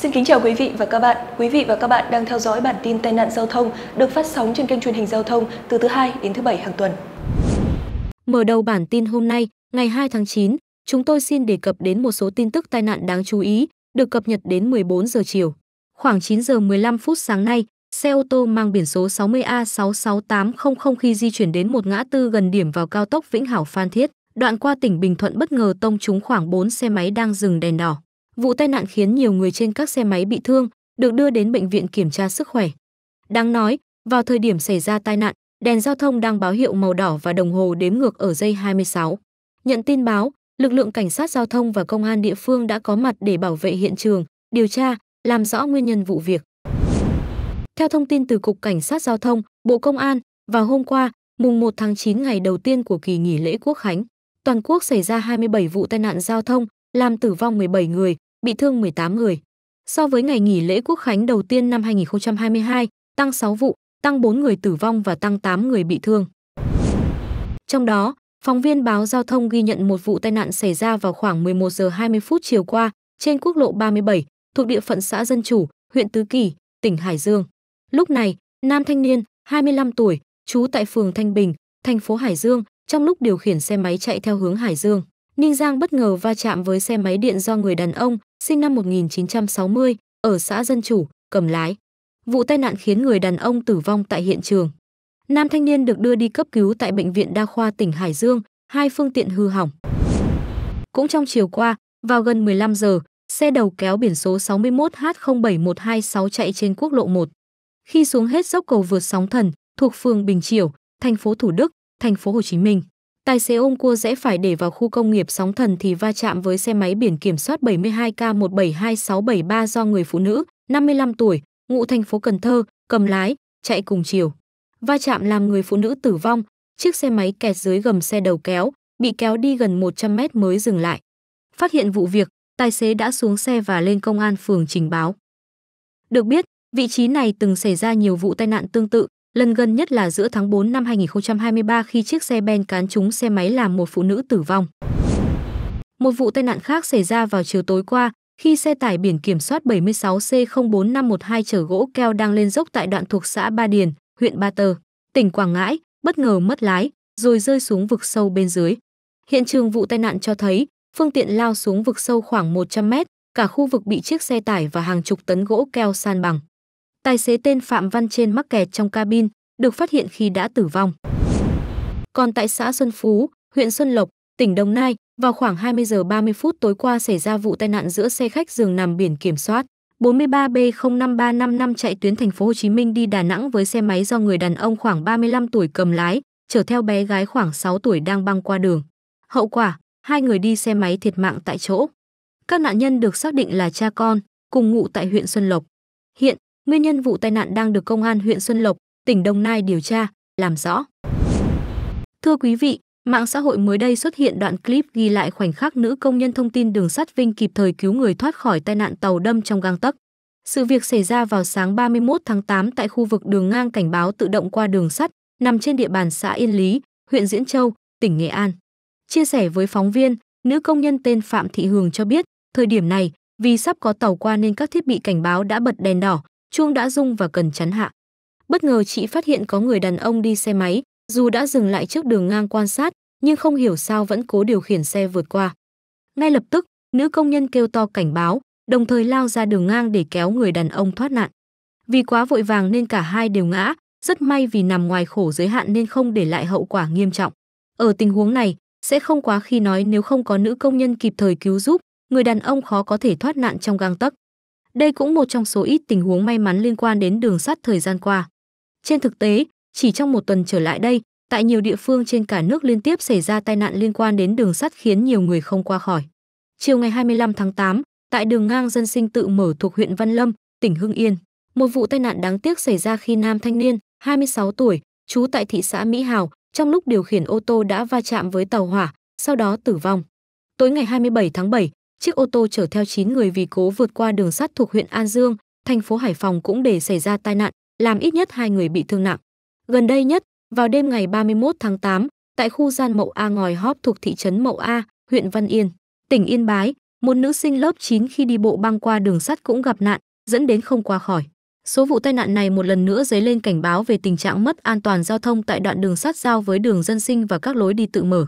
Xin kính chào quý vị và các bạn. Quý vị và các bạn đang theo dõi bản tin tai nạn giao thông được phát sóng trên kênh truyền hình giao thông từ thứ hai đến thứ bảy hàng tuần. Mở đầu bản tin hôm nay, ngày 2 tháng 9, chúng tôi xin đề cập đến một số tin tức tai nạn đáng chú ý được cập nhật đến 14 giờ chiều. Khoảng 9 giờ 15 phút sáng nay, xe ô tô mang biển số 60A66800 khi di chuyển đến một ngã tư gần điểm vào cao tốc Vĩnh Hảo Phan Thiết, đoạn qua tỉnh Bình Thuận bất ngờ tông trúng khoảng 4 xe máy đang dừng đèn đỏ. Vụ tai nạn khiến nhiều người trên các xe máy bị thương, được đưa đến bệnh viện kiểm tra sức khỏe. Đáng nói, vào thời điểm xảy ra tai nạn, đèn giao thông đang báo hiệu màu đỏ và đồng hồ đếm ngược ở dây 26. Nhận tin báo, lực lượng cảnh sát giao thông và công an địa phương đã có mặt để bảo vệ hiện trường, điều tra, làm rõ nguyên nhân vụ việc. Theo thông tin từ Cục Cảnh sát Giao thông, Bộ Công an, vào hôm qua, mùng 1 tháng 9 ngày đầu tiên của kỳ nghỉ lễ Quốc Khánh, toàn quốc xảy ra 27 vụ tai nạn giao thông, làm tử vong 17 người, bị thương 18 người. So với ngày nghỉ lễ quốc khánh đầu tiên năm 2022, tăng 6 vụ, tăng 4 người tử vong và tăng 8 người bị thương. Trong đó, phóng viên báo giao thông ghi nhận một vụ tai nạn xảy ra vào khoảng 11 giờ 20 phút chiều qua trên quốc lộ 37 thuộc địa phận xã Dân Chủ, huyện Tứ Kỳ, tỉnh Hải Dương. Lúc này, nam thanh niên, 25 tuổi, trú tại phường Thanh Bình, thành phố Hải Dương, trong lúc điều khiển xe máy chạy theo hướng Hải Dương, Ninh Giang bất ngờ va chạm với xe máy điện do người đàn ông sinh năm 1960, ở xã Dân Chủ, Cầm Lái. Vụ tai nạn khiến người đàn ông tử vong tại hiện trường. Nam thanh niên được đưa đi cấp cứu tại Bệnh viện Đa khoa tỉnh Hải Dương, hai phương tiện hư hỏng. Cũng trong chiều qua, vào gần 15 giờ, xe đầu kéo biển số 61H07126 chạy trên quốc lộ 1. Khi xuống hết dốc cầu vượt sóng thần, thuộc phường Bình Triểu, thành phố Thủ Đức, thành phố Hồ Chí Minh. Tài xế ôm cua rẽ phải để vào khu công nghiệp Sóng Thần thì va chạm với xe máy biển kiểm soát 72K172673 do người phụ nữ, 55 tuổi, ngụ thành phố Cần Thơ, cầm lái, chạy cùng chiều. Va chạm làm người phụ nữ tử vong, chiếc xe máy kẹt dưới gầm xe đầu kéo, bị kéo đi gần 100 mét mới dừng lại. Phát hiện vụ việc, tài xế đã xuống xe và lên công an phường trình báo. Được biết, vị trí này từng xảy ra nhiều vụ tai nạn tương tự, Lần gần nhất là giữa tháng 4 năm 2023 khi chiếc xe ben cán trúng xe máy làm một phụ nữ tử vong. Một vụ tai nạn khác xảy ra vào chiều tối qua khi xe tải biển kiểm soát 76C04512 chở gỗ keo đang lên dốc tại đoạn thuộc xã Ba Điền, huyện Ba Tơ, tỉnh Quảng Ngãi, bất ngờ mất lái rồi rơi xuống vực sâu bên dưới. Hiện trường vụ tai nạn cho thấy phương tiện lao xuống vực sâu khoảng 100 mét, cả khu vực bị chiếc xe tải và hàng chục tấn gỗ keo san bằng. Tài xế tên Phạm Văn Trên mắc kẹt trong cabin, được phát hiện khi đã tử vong. Còn tại xã Xuân Phú, huyện Xuân Lộc, tỉnh Đồng Nai, vào khoảng 20 giờ 30 phút tối qua xảy ra vụ tai nạn giữa xe khách giường nằm biển kiểm soát 43B05355 chạy tuyến thành phố Hồ Chí Minh đi Đà Nẵng với xe máy do người đàn ông khoảng 35 tuổi cầm lái, chở theo bé gái khoảng 6 tuổi đang băng qua đường. Hậu quả, hai người đi xe máy thiệt mạng tại chỗ. Các nạn nhân được xác định là cha con, cùng ngụ tại huyện Xuân Lộc. Hiện, Nguyên nhân vụ tai nạn đang được Công an huyện Xuân Lộc, tỉnh Đồng Nai điều tra, làm rõ. Thưa quý vị, mạng xã hội mới đây xuất hiện đoạn clip ghi lại khoảnh khắc nữ công nhân thông tin đường sắt Vinh kịp thời cứu người thoát khỏi tai nạn tàu đâm trong gang tấc. Sự việc xảy ra vào sáng 31 tháng 8 tại khu vực đường ngang cảnh báo tự động qua đường sắt, nằm trên địa bàn xã Yên Lý, huyện Diễn Châu, tỉnh Nghệ An. Chia sẻ với phóng viên, nữ công nhân tên Phạm Thị Hường cho biết, thời điểm này, vì sắp có tàu qua nên các thiết bị cảnh báo đã bật đèn đỏ, chuông đã rung và cần chắn hạ. Bất ngờ chị phát hiện có người đàn ông đi xe máy, dù đã dừng lại trước đường ngang quan sát, nhưng không hiểu sao vẫn cố điều khiển xe vượt qua. Ngay lập tức, nữ công nhân kêu to cảnh báo, đồng thời lao ra đường ngang để kéo người đàn ông thoát nạn. Vì quá vội vàng nên cả hai đều ngã, rất may vì nằm ngoài khổ giới hạn nên không để lại hậu quả nghiêm trọng. Ở tình huống này, sẽ không quá khi nói nếu không có nữ công nhân kịp thời cứu giúp, người đàn ông khó có thể thoát nạn trong gang tấc. Đây cũng một trong số ít tình huống may mắn liên quan đến đường sắt thời gian qua. Trên thực tế, chỉ trong một tuần trở lại đây, tại nhiều địa phương trên cả nước liên tiếp xảy ra tai nạn liên quan đến đường sắt khiến nhiều người không qua khỏi. Chiều ngày 25 tháng 8, tại đường ngang dân sinh tự mở thuộc huyện Văn Lâm, tỉnh Hưng Yên, một vụ tai nạn đáng tiếc xảy ra khi nam thanh niên, 26 tuổi, trú tại thị xã Mỹ Hào, trong lúc điều khiển ô tô đã va chạm với tàu hỏa, sau đó tử vong. Tối ngày 27 tháng 7, chiếc ô tô chở theo 9 người vì cố vượt qua đường sắt thuộc huyện An Dương, thành phố Hải Phòng cũng để xảy ra tai nạn, làm ít nhất hai người bị thương nặng. Gần đây nhất, vào đêm ngày 31 tháng 8, tại khu gian Mậu A Ngòi Hóp thuộc thị trấn Mậu A, huyện Văn Yên, tỉnh Yên Bái, một nữ sinh lớp 9 khi đi bộ băng qua đường sắt cũng gặp nạn, dẫn đến không qua khỏi. Số vụ tai nạn này một lần nữa dấy lên cảnh báo về tình trạng mất an toàn giao thông tại đoạn đường sắt giao với đường dân sinh và các lối đi tự mở.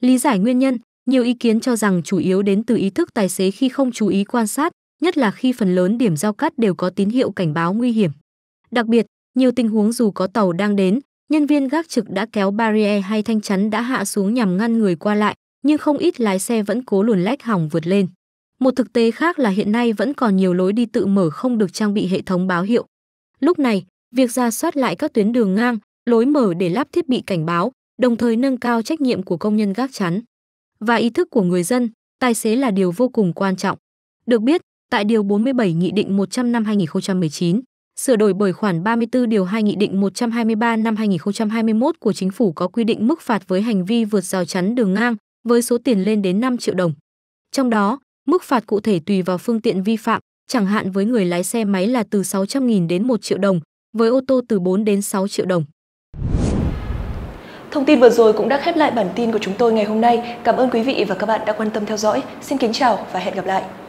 Lý giải nguyên nhân, nhiều ý kiến cho rằng chủ yếu đến từ ý thức tài xế khi không chú ý quan sát, nhất là khi phần lớn điểm giao cắt đều có tín hiệu cảnh báo nguy hiểm. Đặc biệt, nhiều tình huống dù có tàu đang đến, nhân viên gác trực đã kéo barrier hay thanh chắn đã hạ xuống nhằm ngăn người qua lại, nhưng không ít lái xe vẫn cố luồn lách hỏng vượt lên. Một thực tế khác là hiện nay vẫn còn nhiều lối đi tự mở không được trang bị hệ thống báo hiệu. Lúc này, việc ra soát lại các tuyến đường ngang, lối mở để lắp thiết bị cảnh báo, đồng thời nâng cao trách nhiệm của công nhân gác chắn và ý thức của người dân, tài xế là điều vô cùng quan trọng. Được biết, tại Điều 47 Nghị định 100 năm 2019, sửa đổi bởi khoản 34 Điều 2 Nghị định 123 năm 2021 của Chính phủ có quy định mức phạt với hành vi vượt rào chắn đường ngang với số tiền lên đến 5 triệu đồng. Trong đó, mức phạt cụ thể tùy vào phương tiện vi phạm, chẳng hạn với người lái xe máy là từ 600.000 đến 1 triệu đồng, với ô tô từ 4 đến 6 triệu đồng. Thông tin vừa rồi cũng đã khép lại bản tin của chúng tôi ngày hôm nay. Cảm ơn quý vị và các bạn đã quan tâm theo dõi. Xin kính chào và hẹn gặp lại.